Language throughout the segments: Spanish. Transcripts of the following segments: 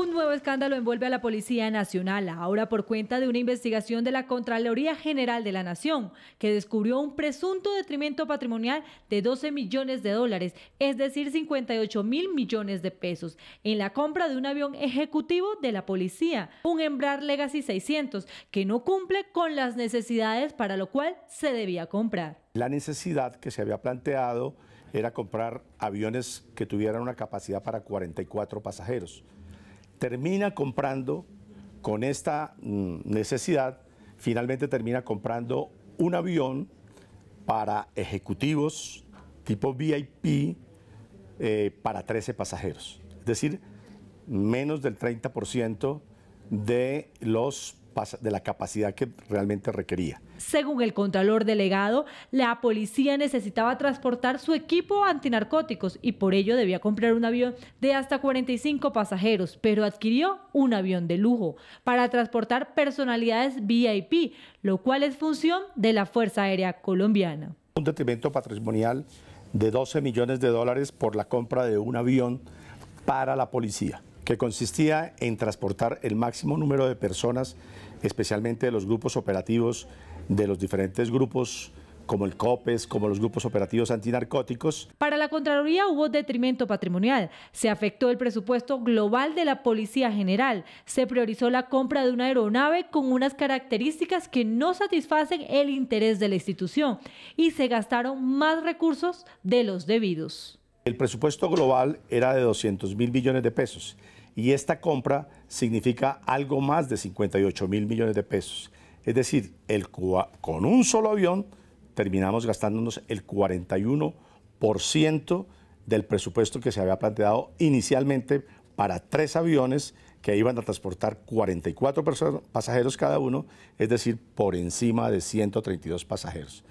Un nuevo escándalo envuelve a la Policía Nacional, ahora por cuenta de una investigación de la Contraloría General de la Nación, que descubrió un presunto detrimento patrimonial de 12 millones de dólares, es decir, 58 mil millones de pesos, en la compra de un avión ejecutivo de la policía, un Embraer Legacy 600, que no cumple con las necesidades para lo cual se debía comprar. La necesidad que se había planteado era comprar aviones que tuvieran una capacidad para 44 pasajeros termina comprando con esta mm, necesidad, finalmente termina comprando un avión para ejecutivos tipo VIP eh, para 13 pasajeros. Es decir, menos del 30% de los de la capacidad que realmente requería. Según el contralor delegado, la policía necesitaba transportar su equipo antinarcóticos y por ello debía comprar un avión de hasta 45 pasajeros, pero adquirió un avión de lujo para transportar personalidades VIP, lo cual es función de la Fuerza Aérea Colombiana. Un detrimento patrimonial de 12 millones de dólares por la compra de un avión para la policía que consistía en transportar el máximo número de personas, especialmente de los grupos operativos de los diferentes grupos como el COPES, como los grupos operativos antinarcóticos. Para la Contraloría hubo detrimento patrimonial. Se afectó el presupuesto global de la Policía General. Se priorizó la compra de una aeronave con unas características que no satisfacen el interés de la institución y se gastaron más recursos de los debidos. El presupuesto global era de 200 mil millones de pesos y esta compra significa algo más de 58 mil millones de pesos. Es decir, con un solo avión terminamos gastándonos el 41% del presupuesto que se había planteado inicialmente para tres aviones que iban a transportar 44 pasajeros cada uno, es decir, por encima de 132 pasajeros.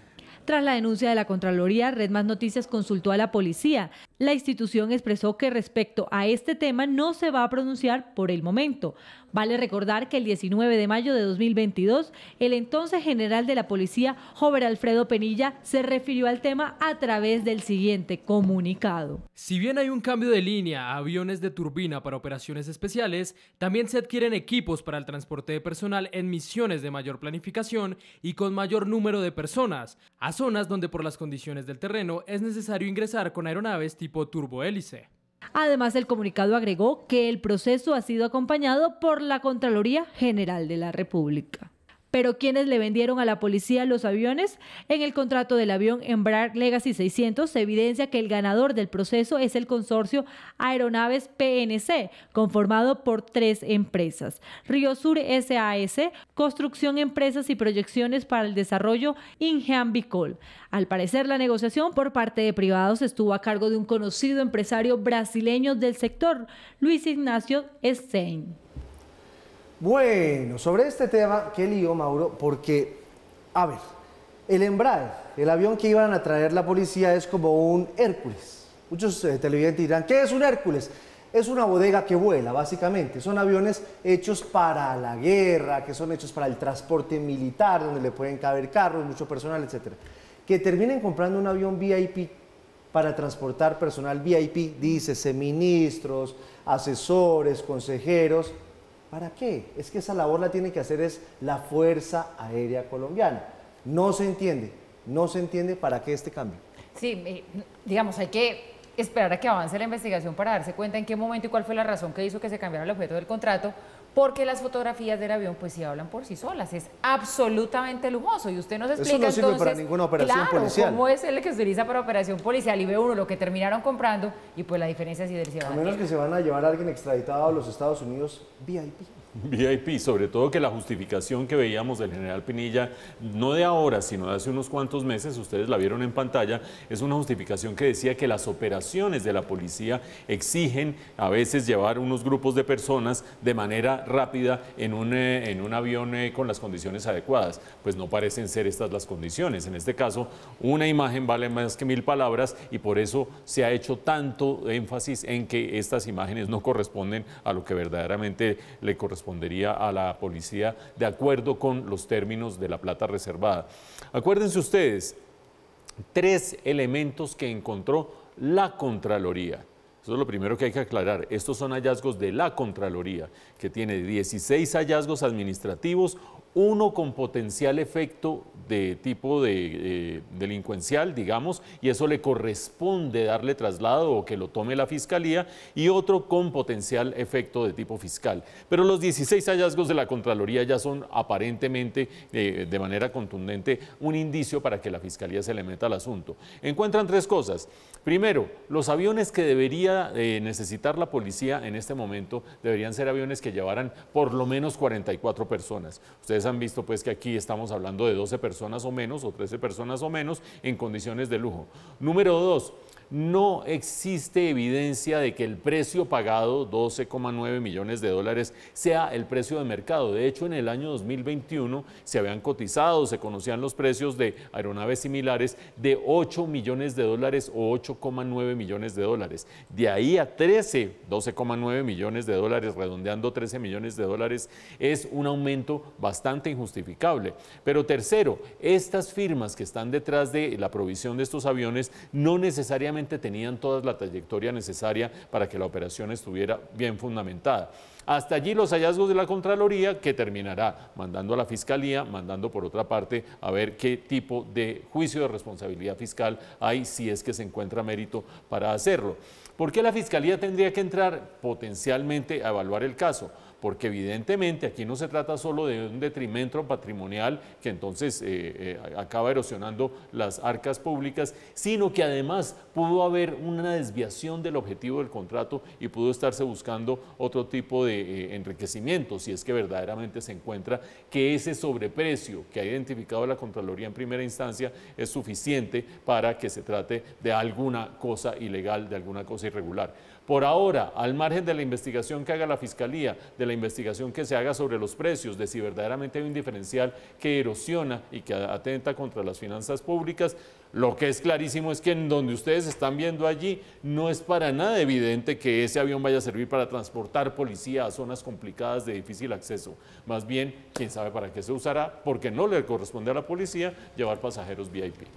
Tras la denuncia de la Contraloría, Red Más Noticias consultó a la policía, la institución expresó que respecto a este tema no se va a pronunciar por el momento. Vale recordar que el 19 de mayo de 2022, el entonces general de la policía, joven Alfredo Penilla, se refirió al tema a través del siguiente comunicado. Si bien hay un cambio de línea a aviones de turbina para operaciones especiales, también se adquieren equipos para el transporte de personal en misiones de mayor planificación y con mayor número de personas, a zonas donde por las condiciones del terreno es necesario ingresar con aeronaves tipo Además, el comunicado agregó que el proceso ha sido acompañado por la Contraloría General de la República pero quienes le vendieron a la policía los aviones. En el contrato del avión Embraer Legacy 600 se evidencia que el ganador del proceso es el consorcio Aeronaves PNC, conformado por tres empresas. Sur SAS, Construcción Empresas y Proyecciones para el Desarrollo Ingeambicol. Al parecer, la negociación por parte de privados estuvo a cargo de un conocido empresario brasileño del sector, Luis Ignacio Stein. Bueno, sobre este tema, qué lío, Mauro, porque, a ver, el Embraer, el avión que iban a traer la policía, es como un Hércules. Muchos eh, televidentes dirán, ¿qué es un Hércules? Es una bodega que vuela, básicamente. Son aviones hechos para la guerra, que son hechos para el transporte militar, donde le pueden caber carros, mucho personal, etc. Que terminen comprando un avión VIP para transportar personal VIP, dice ministros, asesores, consejeros, ¿Para qué? Es que esa labor la tiene que hacer es la Fuerza Aérea Colombiana. No se entiende, no se entiende para qué este cambio. Sí, eh, digamos, hay que esperar a que avance la investigación para darse cuenta en qué momento y cuál fue la razón que hizo que se cambiara el objeto del contrato, porque las fotografías del avión pues sí hablan por sí solas, es absolutamente lumoso. y usted nos explica no sirve entonces, para ninguna operación claro, cómo es el que se utiliza para operación policial y ve uno lo que terminaron comprando y pues la diferencia sí del A menos que se van a llevar a alguien extraditado a los Estados Unidos VIP. VIP, sobre todo que la justificación que veíamos del general Pinilla, no de ahora, sino de hace unos cuantos meses, ustedes la vieron en pantalla, es una justificación que decía que las operaciones de la policía exigen a veces llevar unos grupos de personas de manera rápida en un, eh, en un avión eh, con las condiciones adecuadas. Pues no parecen ser estas las condiciones. En este caso, una imagen vale más que mil palabras y por eso se ha hecho tanto énfasis en que estas imágenes no corresponden a lo que verdaderamente le corresponde correspondería a la policía de acuerdo con los términos de la plata reservada. Acuérdense ustedes, tres elementos que encontró la Contraloría. Eso es lo primero que hay que aclarar. Estos son hallazgos de la Contraloría, que tiene 16 hallazgos administrativos, uno con potencial efecto de tipo de, eh, delincuencial, digamos, y eso le corresponde darle traslado o que lo tome la fiscalía, y otro con potencial efecto de tipo fiscal. Pero los 16 hallazgos de la Contraloría ya son aparentemente, eh, de manera contundente, un indicio para que la fiscalía se le meta al asunto. Encuentran tres cosas. Primero, los aviones que debería eh, necesitar la policía en este momento deberían ser aviones que llevaran por lo menos 44 personas. Ustedes han visto pues que aquí estamos hablando de 12 personas o menos o 13 personas o menos en condiciones de lujo. Número dos, no existe evidencia de que el precio pagado, 12,9 millones de dólares, sea el precio de mercado. De hecho, en el año 2021 se habían cotizado, se conocían los precios de aeronaves similares de 8 millones de dólares o 8,9 millones de dólares. De ahí a 13, 12,9 millones de dólares, redondeando 13 millones de dólares, es un aumento bastante injustificable. Pero tercero, estas firmas que están detrás de la provisión de estos aviones no necesariamente tenían toda la trayectoria necesaria para que la operación estuviera bien fundamentada. Hasta allí los hallazgos de la Contraloría que terminará mandando a la Fiscalía, mandando por otra parte a ver qué tipo de juicio de responsabilidad fiscal hay si es que se encuentra mérito para hacerlo. ¿Por qué la Fiscalía tendría que entrar potencialmente a evaluar el caso? porque evidentemente aquí no se trata solo de un detrimento patrimonial que entonces eh, eh, acaba erosionando las arcas públicas, sino que además pudo haber una desviación del objetivo del contrato y pudo estarse buscando otro tipo de eh, enriquecimiento, si es que verdaderamente se encuentra que ese sobreprecio que ha identificado la Contraloría en primera instancia es suficiente para que se trate de alguna cosa ilegal, de alguna cosa irregular. Por ahora, al margen de la investigación que haga la Fiscalía, de la investigación que se haga sobre los precios, de si verdaderamente hay un diferencial que erosiona y que atenta contra las finanzas públicas, lo que es clarísimo es que en donde ustedes están viendo allí no es para nada evidente que ese avión vaya a servir para transportar policía a zonas complicadas de difícil acceso. Más bien, quién sabe para qué se usará, porque no le corresponde a la policía llevar pasajeros VIP.